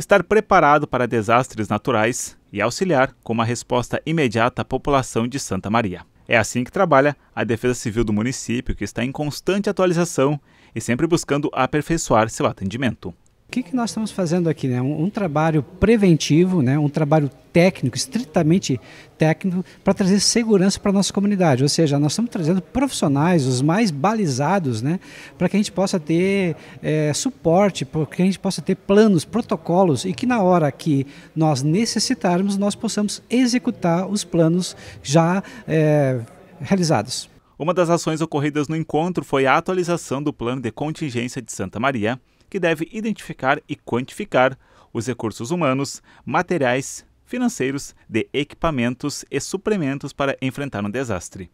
estar preparado para desastres naturais e auxiliar com uma resposta imediata à população de Santa Maria. É assim que trabalha a Defesa Civil do município, que está em constante atualização e sempre buscando aperfeiçoar seu atendimento. O que, que nós estamos fazendo aqui? Né? Um, um trabalho preventivo, né? um trabalho técnico, estritamente técnico, para trazer segurança para a nossa comunidade. Ou seja, nós estamos trazendo profissionais, os mais balizados, né? para que a gente possa ter é, suporte, para que a gente possa ter planos, protocolos e que na hora que nós necessitarmos, nós possamos executar os planos já é, realizados. Uma das ações ocorridas no encontro foi a atualização do plano de contingência de Santa Maria que deve identificar e quantificar os recursos humanos, materiais, financeiros, de equipamentos e suplementos para enfrentar um desastre.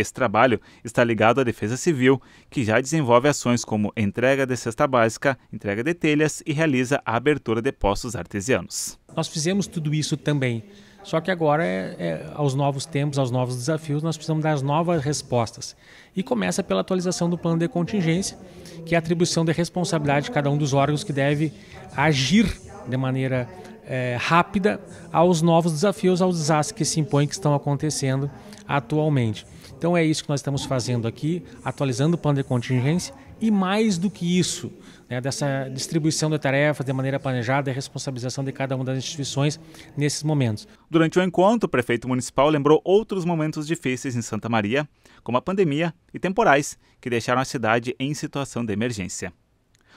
Esse trabalho está ligado à Defesa Civil, que já desenvolve ações como entrega de cesta básica, entrega de telhas e realiza a abertura de postos artesianos. Nós fizemos tudo isso também. Só que agora, é, é, aos novos tempos, aos novos desafios, nós precisamos dar as novas respostas. E começa pela atualização do plano de contingência, que é a atribuição de responsabilidade de cada um dos órgãos que deve agir de maneira é, rápida aos novos desafios, aos desastres que se impõem, que estão acontecendo atualmente. Então é isso que nós estamos fazendo aqui, atualizando o plano de contingência e mais do que isso, né, dessa distribuição de tarefas de maneira planejada e responsabilização de cada uma das instituições nesses momentos. Durante o encontro, o prefeito municipal lembrou outros momentos difíceis em Santa Maria, como a pandemia e temporais, que deixaram a cidade em situação de emergência.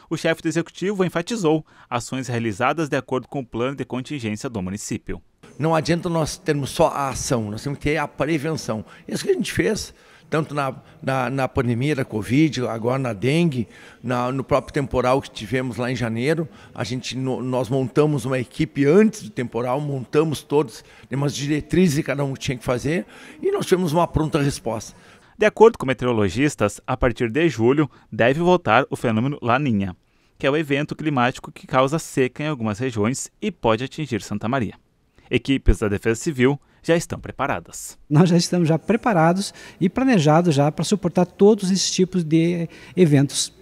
O chefe do executivo enfatizou ações realizadas de acordo com o plano de contingência do município não adianta nós termos só a ação, nós temos que ter a prevenção. Isso que a gente fez, tanto na, na, na pandemia da Covid, agora na dengue, na, no próprio temporal que tivemos lá em janeiro, a gente, no, nós montamos uma equipe antes do temporal, montamos todos, temos diretrizes que cada um tinha que fazer e nós tivemos uma pronta resposta. De acordo com meteorologistas, a partir de julho deve voltar o fenômeno Laninha, que é o evento climático que causa seca em algumas regiões e pode atingir Santa Maria. Equipes da Defesa Civil já estão preparadas. Nós já estamos já preparados e planejados já para suportar todos esses tipos de eventos.